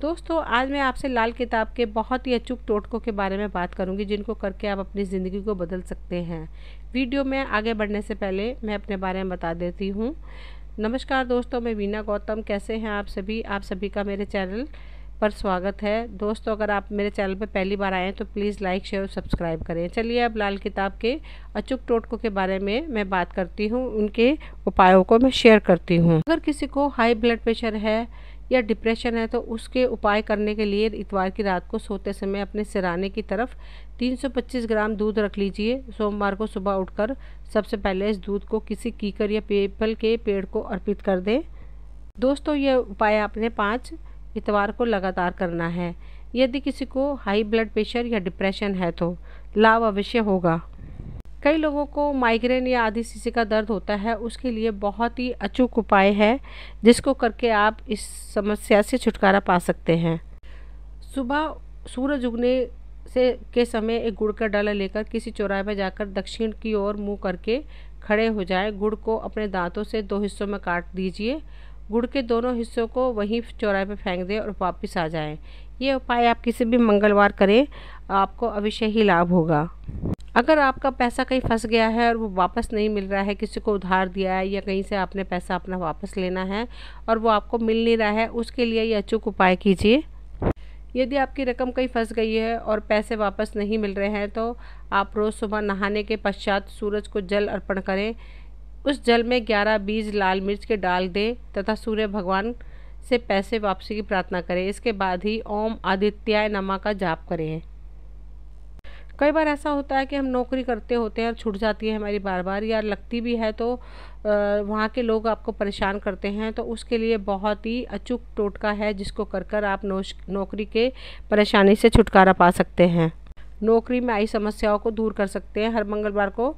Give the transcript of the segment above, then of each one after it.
दोस्तों आज मैं आपसे लाल किताब के बहुत ही अचूक टोटकों के बारे में बात करूंगी जिनको करके आप अपनी ज़िंदगी को बदल सकते हैं वीडियो में आगे बढ़ने से पहले मैं अपने बारे में बता देती हूँ नमस्कार दोस्तों मैं वीना गौतम कैसे हैं आप सभी आप सभी का मेरे चैनल पर स्वागत है दोस्तों अगर आप मेरे चैनल पर पहली बार आएँ तो प्लीज़ लाइक शेयर और सब्सक्राइब करें चलिए अब लाल किताब के अचूक टोटकों के बारे में मैं बात करती हूँ उनके उपायों को मैं शेयर करती हूँ अगर किसी को हाई ब्लड प्रेशर है या डिप्रेशन है तो उसके उपाय करने के लिए इतवार की रात को सोते समय अपने सिराने की तरफ 325 ग्राम दूध रख लीजिए सोमवार को सुबह उठकर सबसे पहले इस दूध को किसी कीकर या पेपल के पेड़ को अर्पित कर दें दोस्तों ये उपाय आपने पाँच इतवार को लगातार करना है यदि किसी को हाई ब्लड प्रेशर या डिप्रेशन है तो लाभ अवश्य होगा कई लोगों को माइग्रेन या आदि शीशे का दर्द होता है उसके लिए बहुत ही अचूक उपाय है जिसको करके आप इस समस्या से छुटकारा पा सकते हैं सुबह सूरज उगने से के समय एक गुड़ का डाला लेकर किसी चौराहे में जाकर दक्षिण की ओर मुंह करके खड़े हो जाए गुड़ को अपने दांतों से दो हिस्सों में काट दीजिए गुड़ के दोनों हिस्सों को वहीं चौराहे पर फेंक दें और वापस आ जाएं। ये उपाय आप किसी भी मंगलवार करें आपको अवश्य ही लाभ होगा अगर आपका पैसा कहीं फंस गया है और वो वापस नहीं मिल रहा है किसी को उधार दिया है या कहीं से आपने पैसा अपना वापस लेना है और वो आपको मिल नहीं रहा है उसके लिए ये अचूक उपाय कीजिए यदि आपकी रकम कहीं फंस गई है और पैसे वापस नहीं मिल रहे हैं तो आप रोज़ सुबह नहाने के पश्चात सूरज को जल अर्पण करें उस जल में ग्यारह बीज लाल मिर्च के डाल दें तथा सूर्य भगवान से पैसे वापसी की प्रार्थना करें इसके बाद ही ओम आदित्याय नमा का जाप करें कई बार ऐसा होता है कि हम नौकरी करते होते हैं और छूट जाती है हमारी बार बार या लगती भी है तो वहाँ के लोग आपको परेशान करते हैं तो उसके लिए बहुत ही अचूक टोटका है जिसको कर कर आप नौकरी के परेशानी से छुटकारा पा सकते हैं नौकरी में आई समस्याओं को दूर कर सकते हैं हर मंगलवार को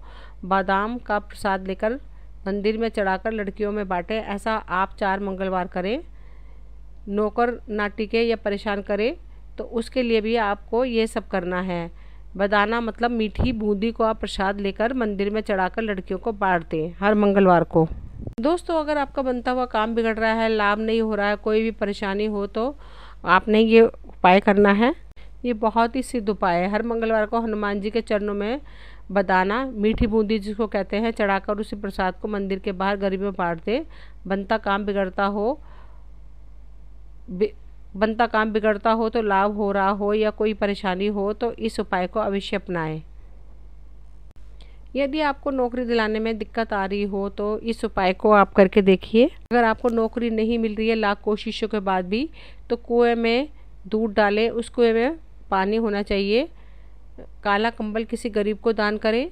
बादाम का प्रसाद लेकर मंदिर में चढ़ाकर लड़कियों में बांटें ऐसा आप चार मंगलवार करें नौकर ना टिके या परेशान करें तो उसके लिए भी आपको ये सब करना है बदाना मतलब मीठी बूंदी को आप प्रसाद लेकर मंदिर में चढ़ाकर लड़कियों को बांटते हैं हर मंगलवार को दोस्तों अगर आपका बनता हुआ काम बिगड़ रहा है लाभ नहीं हो रहा है कोई भी परेशानी हो तो आपने ये उपाय करना है ये बहुत ही सिद्ध उपाय है हर मंगलवार को हनुमान जी के चरणों में बदाना मीठी बूंदी जिसको कहते हैं चढ़ाकर उसी प्रसाद को मंदिर के बाहर गरीब में बांट दे बनता काम बिगड़ता हो बनता काम बिगड़ता हो तो लाभ हो रहा हो या कोई परेशानी हो तो इस उपाय को अवश्य अपनाएं यदि आपको नौकरी दिलाने में दिक्कत आ रही हो तो इस उपाय को आप करके देखिए अगर आपको नौकरी नहीं मिल रही है लाख कोशिशों के बाद भी तो कुएं में दूध डालें उस कुएं में पानी होना चाहिए काला कंबल किसी गरीब को दान करें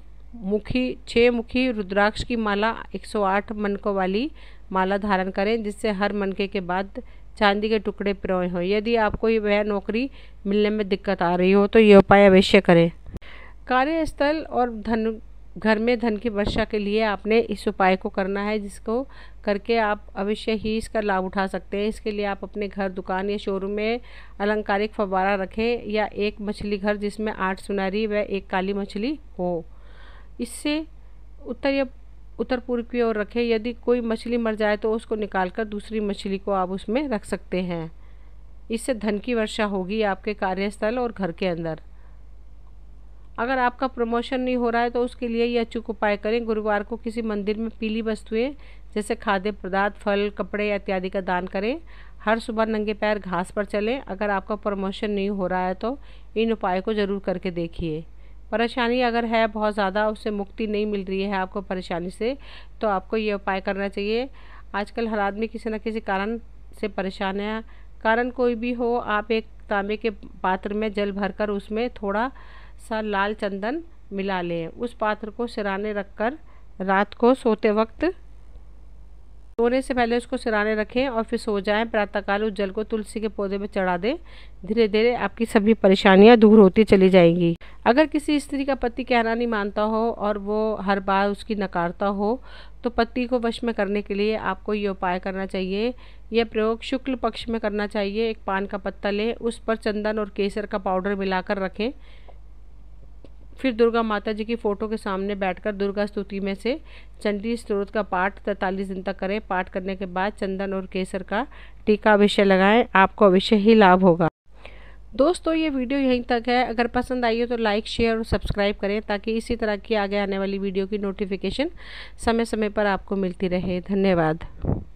मुखी छः मुखी रुद्राक्ष की माला 108 मनकों वाली माला धारण करें जिससे हर मनके के बाद चांदी के टुकड़े पिरोए हों यदि आपको ये वह नौकरी मिलने में दिक्कत आ रही हो तो ये उपाय अवश्य करें कार्यस्थल और धन घर में धन की वर्षा के लिए आपने इस उपाय को करना है जिसको करके आप अवश्य ही इसका लाभ उठा सकते हैं इसके लिए आप अपने घर दुकान या शोरूम में अलंकारिक फवारा रखें या एक मछली घर जिसमें आठ सुनहरी व एक काली मछली हो इससे उत्तर या उत्तर पूर्व की ओर रखें यदि कोई मछली मर जाए तो उसको निकालकर दूसरी मछली को आप उसमें रख सकते हैं इससे धन की वर्षा होगी आपके कार्यस्थल और घर के अंदर अगर आपका प्रमोशन नहीं हो रहा है तो उसके लिए यह अचूक उपाय करें गुरुवार को किसी मंदिर में पीली वस्तुएं जैसे खाद्य पदार्थ फल कपड़े इत्यादि का दान करें हर सुबह नंगे पैर घास पर चलें अगर आपका प्रमोशन नहीं हो रहा है तो इन उपाय को ज़रूर करके देखिए परेशानी अगर है बहुत ज़्यादा उससे मुक्ति नहीं मिल रही है आपको परेशानी से तो आपको ये उपाय करना चाहिए आजकल हर आदमी किसी न किसी कारण से परेशान है कारण कोई भी हो आप एक तांबे के पात्र में जल भरकर उसमें थोड़ा सा लाल चंदन मिला लें उस पात्र को सिराने रखकर रात को सोते वक्त सोने से पहले उसको सिराने रखें और फिर सो जाएं प्रातःकाल उस जल को तुलसी के पौधे में चढ़ा दें धीरे धीरे आपकी सभी परेशानियां दूर होती चली जाएंगी अगर किसी स्त्री का पति कहना नहीं मानता हो और वो हर बार उसकी नकारता हो तो पति को वश में करने के लिए आपको ये उपाय करना चाहिए यह प्रयोग शुक्ल पक्ष में करना चाहिए एक पान का पत्ता लें उस पर चंदन और केसर का पाउडर मिलाकर रखें फिर दुर्गा माता जी की फ़ोटो के सामने बैठकर दुर्गा स्तुति में से चंडी स्त्रोत का पाठ तैतालीस दिन तक करें पाठ करने के बाद चंदन और केसर का टीका अवश्य लगाएं आपको अवश्य ही लाभ होगा दोस्तों ये वीडियो यहीं तक है अगर पसंद आई हो तो लाइक शेयर और सब्सक्राइब करें ताकि इसी तरह की आगे आने वाली वीडियो की नोटिफिकेशन समय समय पर आपको मिलती रहे धन्यवाद